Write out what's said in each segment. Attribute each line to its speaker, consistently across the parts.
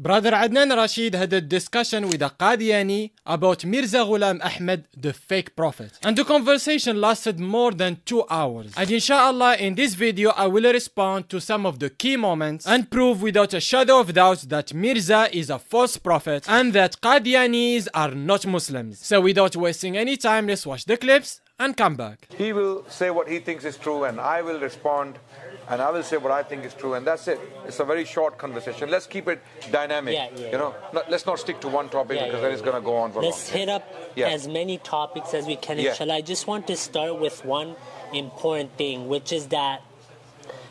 Speaker 1: Brother Adnan Rashid had a discussion with a Qadiani about Mirza Ghulam Ahmed, the fake prophet. And the conversation lasted more than two hours. And inshallah, in this video, I will respond to some of the key moments and prove without a shadow of doubt that Mirza is a false prophet and that Qadianis are not Muslims. So without wasting any time, let's watch the clips and come back.
Speaker 2: He will say what he thinks is true and I will respond and I will say what I think is true, and that's it. It's a very short conversation. Let's keep it dynamic. Yeah, yeah, you know, no, let's not stick to one topic yeah, because yeah, that is going to go on for let's long. hit up as many topics as we can. Shall I just want to start with one important thing, which is that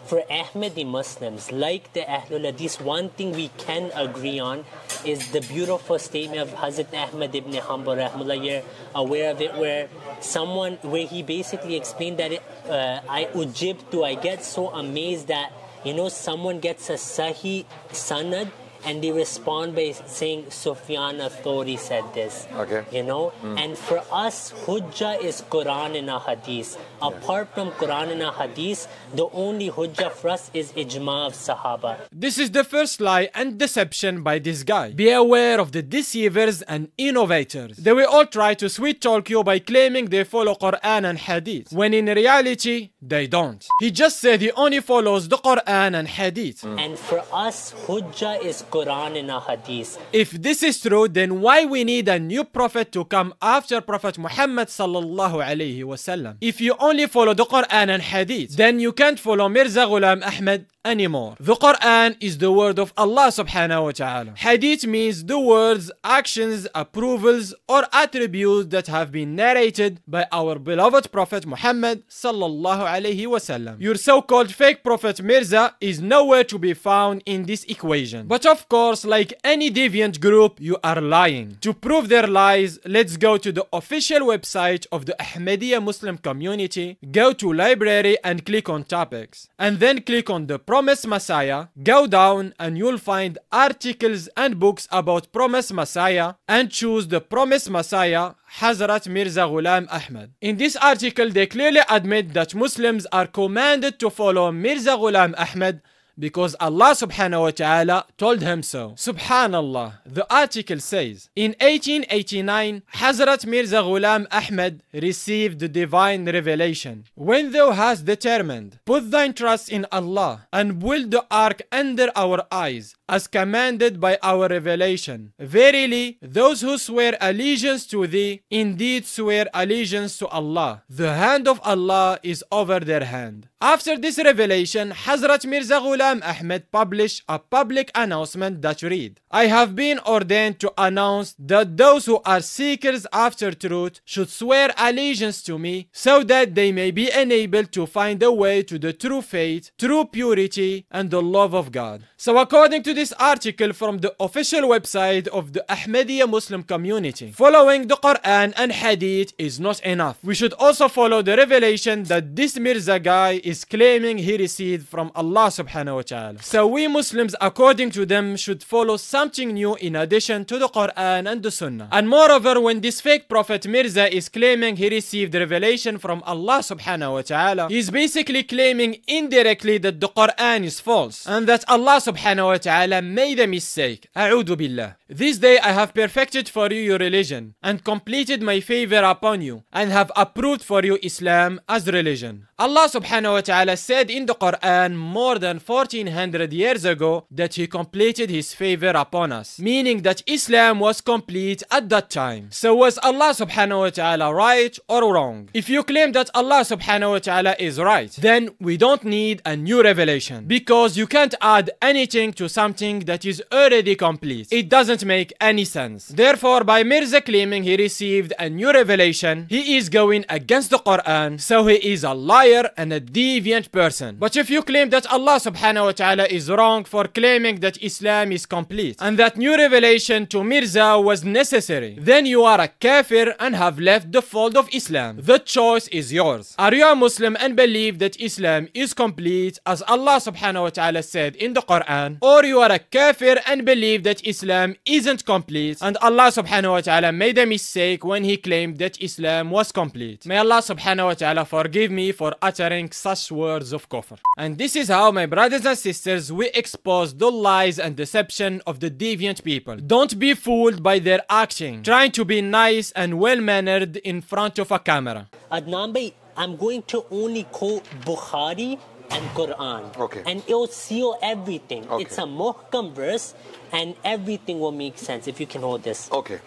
Speaker 2: for Ahmadi Muslims, like the Ahlul Hadith, one thing we can agree on is the beautiful statement of Hazrat Ahmad ibn Hanbal rahmullah. You're aware of it, where someone, where he basically explained that it, uh, I ujib to, I get so amazed that you know someone gets a sahih sanad and they respond by saying Sufyan authority said this. Okay. You know, mm. and for us, hujjah is Quran and a hadith. Apart from Quran and a hadith, the only hujjah for us is ijma of Sahaba.
Speaker 1: This is the first lie and deception by this guy. Be aware of the deceivers and innovators. They will all try to sweet talk you by claiming they follow Quran and hadith, when in reality they don't. He just said he only follows the Quran and hadith. Mm. And for us, hujjah is Quran Quran and a Hadith. If this is true, then why we need a new prophet to come after Prophet Muhammad sallallahu alayhi wasallam? If you only follow the Quran and Hadith, then you can't follow Mirza Ghulam Ahmed anymore. The Quran is the word of Allah subhanahu wa ta'ala. Hadith means the words, actions, approvals or attributes that have been narrated by our beloved Prophet Muhammad sallallahu alayhi wasallam. Your so-called fake Prophet Mirza is nowhere to be found in this equation. But of course, like any deviant group, you are lying. To prove their lies, let's go to the official website of the Ahmadiyya Muslim community, go to library and click on topics, and then click on the Prophet Promise Messiah, go down and you'll find articles and books about Promise Messiah and choose the Promise Messiah Hazrat Mirza Ghulam Ahmad. In this article, they clearly admit that Muslims are commanded to follow Mirza Ghulam Ahmad because Allah subhanahu wa ta'ala told him so. Subhanallah, the article says, In 1889, Hazrat Mirza Ghulam Ahmed received the divine revelation. When thou hast determined, put thine trust in Allah and build the ark under our eyes as commanded by our revelation. Verily, those who swear allegiance to thee indeed swear allegiance to Allah. The hand of Allah is over their hand. After this revelation, Hazrat Mirza Ghulam Ahmed published a public announcement that read, I have been ordained to announce that those who are seekers after truth should swear allegiance to me so that they may be enabled to find a way to the true faith, true purity, and the love of God. So according to this article from the official website of the Ahmadiyya Muslim community. Following the Quran and Hadith is not enough. We should also follow the revelation that this Mirza guy is claiming he received from Allah subhanahu wa ta'ala. So we Muslims according to them should follow something new in addition to the Quran and the Sunnah. And moreover when this fake prophet Mirza is claiming he received revelation from Allah subhanahu wa ta'ala, he's basically claiming indirectly that the Quran is false and that Allah subhanahu wa ta'ala ta'ala made a mistake. A'udhu billah. This day I have perfected for you your religion and completed my favor upon you and have approved for you Islam as religion. Allah subhanahu wa ta'ala said in the Quran more than 1400 years ago that he completed his favor upon us, meaning that Islam was complete at that time. So was Allah subhanahu wa ta'ala right or wrong? If you claim that Allah subhanahu wa ta'ala is right, then we don't need a new revelation because you can't add anything to something that is already complete. It doesn't make any sense. Therefore, by Mirza claiming he received a new revelation, he is going against the Quran, so he is a liar liar and a deviant person. But if you claim that Allah subhanahu wa ta'ala is wrong for claiming that Islam is complete and that new revelation to Mirza was necessary, then you are a kafir and have left the fold of Islam. The choice is yours. Are you a Muslim and believe that Islam is complete as Allah subhanahu wa ta'ala said in the Quran? Or you are a kafir and believe that Islam isn't complete and Allah subhanahu wa ta'ala made a mistake when he claimed that Islam was complete. May Allah subhanahu wa ta'ala forgive me for uttering such words of kufr. And this is how, my brothers and sisters, we expose the lies and deception of the deviant people. Don't be fooled by their acting, trying to be nice and well-mannered in front of a camera.
Speaker 2: Adnan Bey, I'm going to only quote Bukhari and Quran. Okay. And it will seal everything. Okay. It's a muhkam verse and everything will make sense if you can hold this. Okay.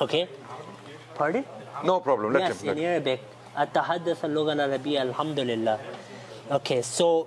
Speaker 2: Okay? Pardon? No problem. Let yes, him. Let in him. Arabic. أتحدث اللغة العربية الحمد okay so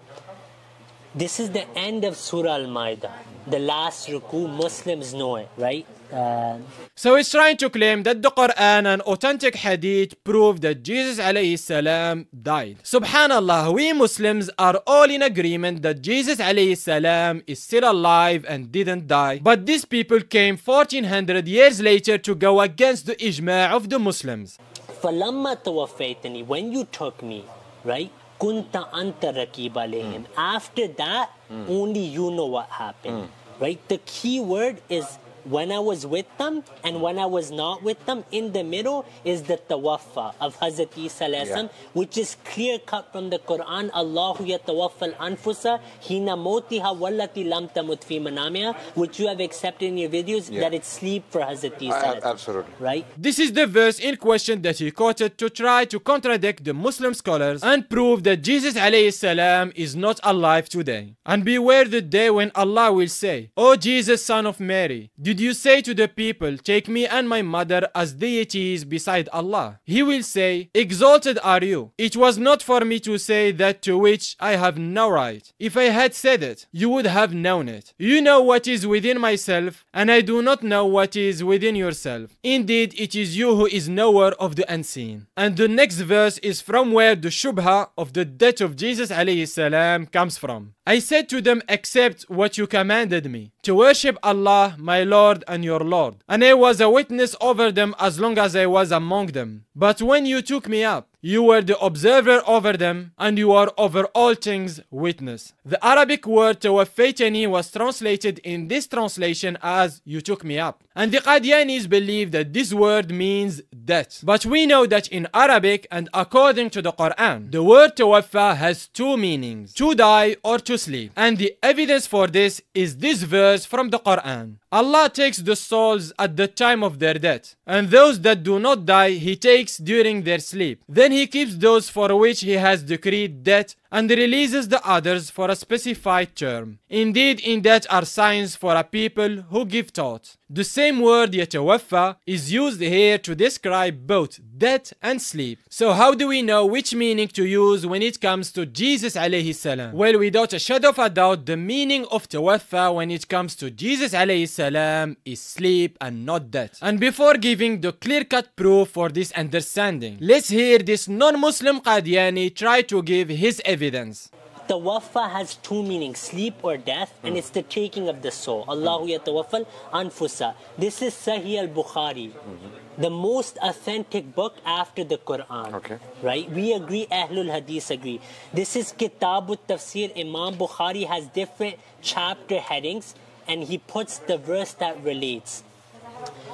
Speaker 2: this is the end of Surah Al-Ma'idah the last ruku Muslims
Speaker 1: know it right uh, so he's trying to claim that the Quran and authentic hadith prove that Jesus alayhi salam died. Subhanallah, we Muslims are all in agreement that Jesus alayhi salam is still alive and didn't die. But these people came 1400 years later to go against the ijma' of the Muslims.
Speaker 2: When you took me, right? Kunta anta rakiba After that, mm. only you know what happened. Mm. Right? The key word is when I was with them and when I was not with them, in the middle is the tawaffa of Hazrat Isa yeah. which is clear cut from the Quran. Allahu yatawaffa al-anfusa hina motiha wallati lam tamut fi manamiha, which you have accepted in
Speaker 1: your videos yeah. that it's sleep for Hazrat Isa. absolutely. Right? This is the verse in question that he quoted to try to contradict the Muslim scholars and prove that Jesus salam is not alive today. And beware the day when Allah will say, O Jesus, son of Mary, did you say to the people, Take me and my mother as deities beside Allah? He will say, Exalted are you. It was not for me to say that to which I have no right. If I had said it, you would have known it. You know what is within myself, and I do not know what is within yourself. Indeed, it is you who is knower of the unseen. And the next verse is from where the shubha of the death of Jesus alayhi salam comes from. I said to them, Accept what you commanded me, to worship Allah, my Lord and your Lord. And I was a witness over them as long as I was among them. But when you took me up, you were the observer over them, and you are over all things witness. The Arabic word tawaffaitani was translated in this translation as you took me up. And the Qadianis believe that this word means death. But we know that in Arabic and according to the Quran, the word tawaffa has two meanings, to die or to sleep. And the evidence for this is this verse from the Quran. Allah takes the souls at the time of their death, and those that do not die, He takes during their sleep. Then then he keeps those for which he has decreed death and releases the others for a specified term. Indeed, in debt are signs for a people who give thought. The same word yatawaffa is used here to describe both death and sleep. So how do we know which meaning to use when it comes to Jesus alayhi salam? Well, without a shadow of a doubt, the meaning of tawaffa when it comes to Jesus alayhi salam is sleep and not death. And before giving the clear-cut proof for this understanding, let's hear this non-Muslim Qadiani try to give his evidence.
Speaker 2: Tawaffa has two meanings, sleep or death, and mm. it's the taking of the soul. Allahu mm. yatawaffal anfusa. This is Sahih al-Bukhari, mm-hmm. the most authentic book after the Quran. Okay. Right? We agree, Ahlul Hadith agree. This is Kitabut Tafsir. Imam Bukhari has different chapter headings, and he puts the verse that relates.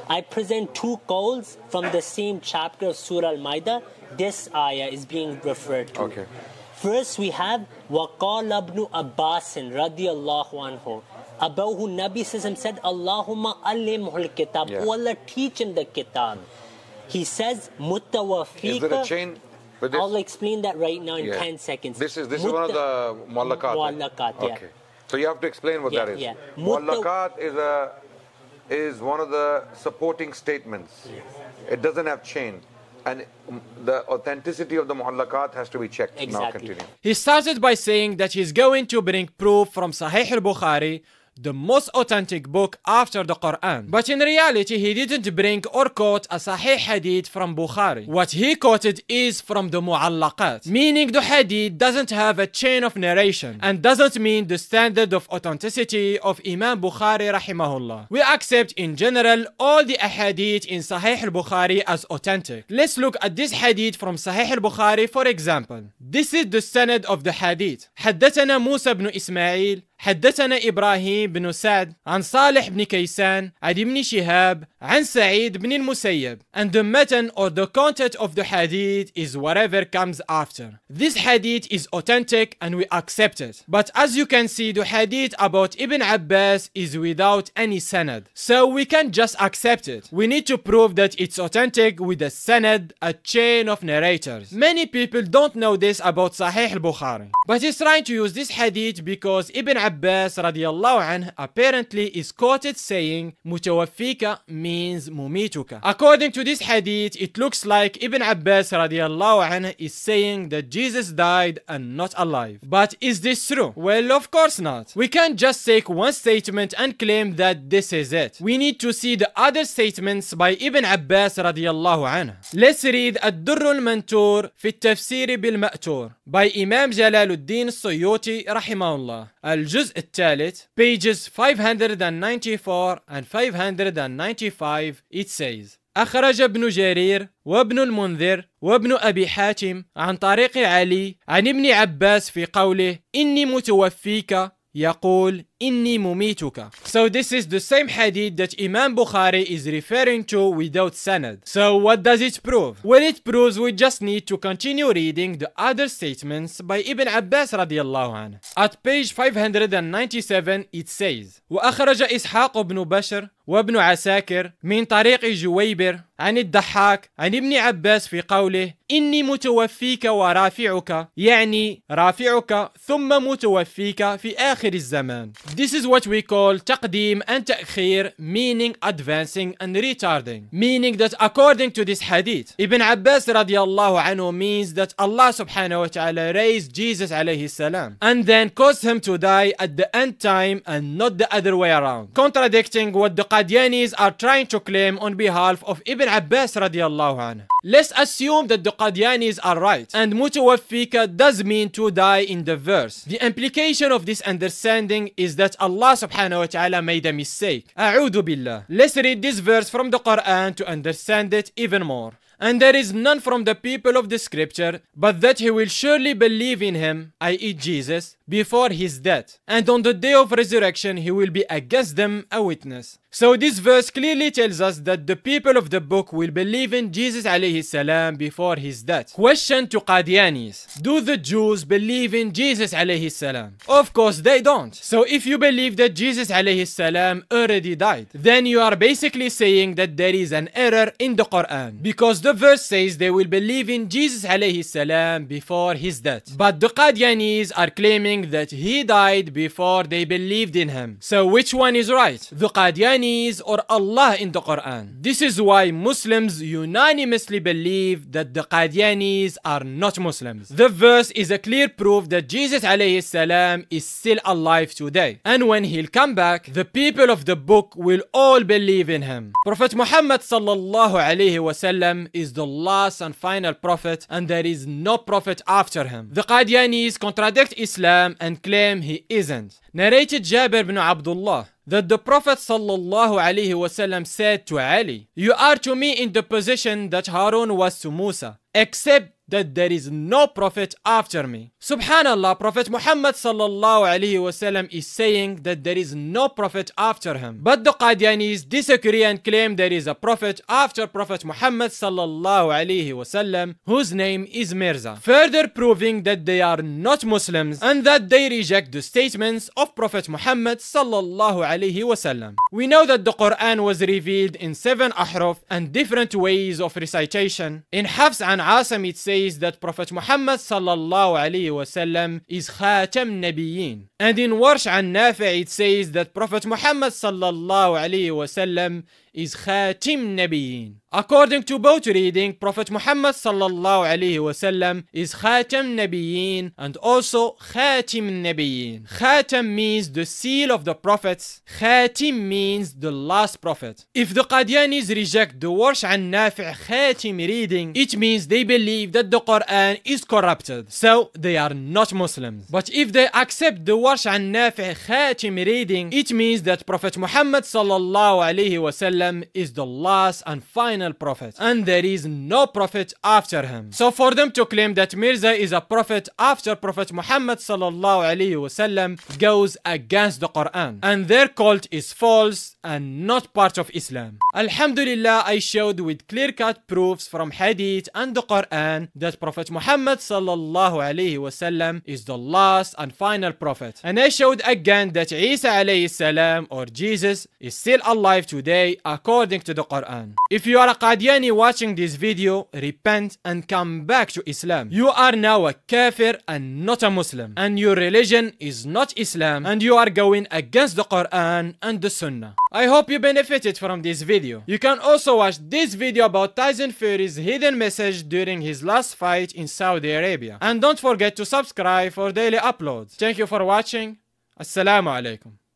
Speaker 2: I present two calls from the same chapter of Surah Al-Maidah. This ayah is being referred to. Okay. First, we have Waqal ibn Abbasin radiallahu anhu. About who Nabi said, Allahumma alimhul kitab. Yeah. Allah, teach him the kitab. He says, Mutawafika. Is there a chain? This, I'll explain that right now in yeah. 10 seconds. This is, this is one of the muallakat. Muallakat, yeah. Okay. So you have to explain what yeah, that is. Yeah. Muallakat is a is one of the supporting statements. Yes. It doesn't have chain and the authenticity of the muhallakat has to be checked. Exactly. Now continue.
Speaker 1: He started by saying that he's going to bring proof from Sahih al-Bukhari the most authentic book after the Quran. But in reality, he didn't bring or quote a Sahih Hadith from Bukhari. What he quoted is from the Mu'allaqat, meaning the Hadith doesn't have a chain of narration and doesn't mean the standard of authenticity of Imam Bukhari rahimahullah. We accept in general all the Ahadith in Sahih al-Bukhari as authentic. Let's look at this Hadith from Sahih al-Bukhari for example. This is the Senate of the Hadith. حدثنا موسى بن إسماعيل حدثنا إبراهيم بن سعد عن صالح بن كيسان عن ابن شهاب عن سعيد بن المسيب and the method or the content of the hadith is whatever comes after. This hadith is authentic and we accept it. But as you can see the hadith about Ibn Abbas is without any sanad. So we can just accept it. We need to prove that it's authentic with a sanad, a chain of narrators. Many people don't know this about Sahih al-Bukhari. But he's trying to use this hadith because Ibn Abbas Abbas radiallahu anhu apparently is quoted saying متوفيك means mumituka. According to this hadith, it looks like Ibn Abbas radiallahu anhu is saying that Jesus died and not alive. But is this true? Well, of course not. We can't just take one statement and claim that this is it. We need to see the other statements by Ibn Abbas radiallahu anhu. Let's read الدر المنتور في التفسير بالمأتور by Imam Jalaluddin Suyuti رحمه الله. الجزء الثالث pages 594 and 595 it says أخرج ابن جرير وابن المنذر وابن أبي حاتم عن طريق علي عن ابن عباس في قوله إني متوفيك يقول إني مميتك. So this is the same hadith that Imam Bukhari is referring to without sanad. So what does it prove? Well it proves we just need to continue reading the other statements by Ibn Abbas رضي الله عنه. At page 597 it says وأخرج إسحاق بن بشر وابن عساكر من طريق جويبر عن الضحاك عن ابن عباس في قوله إني متوفيك ورافعك يعني رافعك ثم متوفيك في آخر الزمان This is what we call تقديم and تأخير meaning advancing and retarding meaning that according to this hadith Ibn Abbas رضي الله عنه means that Allah subhanahu wa ta'ala raised Jesus عليه السلام and then caused him to die at the end time and not the other way around contradicting what the Qadianis are trying to claim on behalf of Ibn Abbas رضي الله عنه Let's assume that the Qadianis are right, and mutawaffika does mean to die in the verse. The implication of this understanding is that Allah subhanahu wa ta'ala made a mistake. A'udhu billah. Let's read this verse from the Quran to understand it even more. And there is none from the people of the scripture, but that he will surely believe in him, i.e. Jesus, before his death, and on the day of resurrection he will be against them a witness. So this verse clearly tells us that the people of the book will believe in Jesus alayhi salam before his death. Question to Qadianis. Do the Jews believe in Jesus alayhi salam? Of course they don't. So if you believe that Jesus alayhi salam already died, then you are basically saying that there is an error in the Quran. Because the verse says they will believe in Jesus alayhi salam before his death. But the Qadianis are claiming saying that he died before they believed in him. So which one is right? The Qadianis or Allah in the Quran? This is why Muslims unanimously believe that the Qadianis are not Muslims. The verse is a clear proof that Jesus is still alive today. And when he'll come back, the people of the book will all believe in him. Prophet Muhammad sallallahu alayhi wasallam is the last and final prophet and there is no prophet after him. The Qadianis contradict Islam Islam and claim he isn't. Narrated Jabir bin Abdullah that the Prophet ﷺ said to Ali, You are to me in the position that Harun was to Musa, except that there is no prophet after me. Subhanallah, Prophet Muhammad sallallahu alaihi wasallam is saying that there is no prophet after him. But the Qadianis disagree and claim there is a prophet after Prophet Muhammad sallallahu alaihi wasallam whose name is Mirza, further proving that they are not Muslims and that they reject the statements of Prophet Muhammad sallallahu alaihi wasallam. We know that the Quran was revealed in seven ahruf and different ways of recitation. In Hafs and Asim it says says that Prophet Muhammad sallallahu alayhi wasallam is Khatam Nabiyyin And in Warsh an Nafi' it says that Prophet Muhammad sallallahu alaihi wasallam is Khatim Nabiyin. According to both reading, Prophet Muhammad sallallahu alaihi wasallam is Khatim Nabiyin and also Khatim Nabiyin. Khatim means the seal of the prophets. Khatim means the last prophet. If the Qadianis reject the Warsh an Nafi' Khatim reading, it means they believe that the Quran is corrupted. So they are not Muslims. But if they accept the عن نافع خاتم it means that Prophet Muhammad sallallahu alayhi wasallam is the last and final prophet and there is no prophet after him so for them to claim that Mirza is a prophet after Prophet Muhammad sallallahu alayhi wasallam goes against the Quran and their cult is false and not part of Islam Alhamdulillah I showed with clear-cut proofs from hadith and the Quran that Prophet Muhammad sallallahu alayhi wasallam is the last and final prophet and I showed again that Isa alayhi salam or Jesus is still alive today according to the Quran. If you are a Qadiani watching this video, repent and come back to Islam. You are now a kafir and not a Muslim. And your religion is not Islam and you are going against the Quran and the Sunnah. I hope you benefited from this video. You can also watch this video about Tyson Fury's hidden message during his last fight in Saudi Arabia. And don't forget to subscribe for daily uploads. Thank you for watching watching. Assalamu alaikum.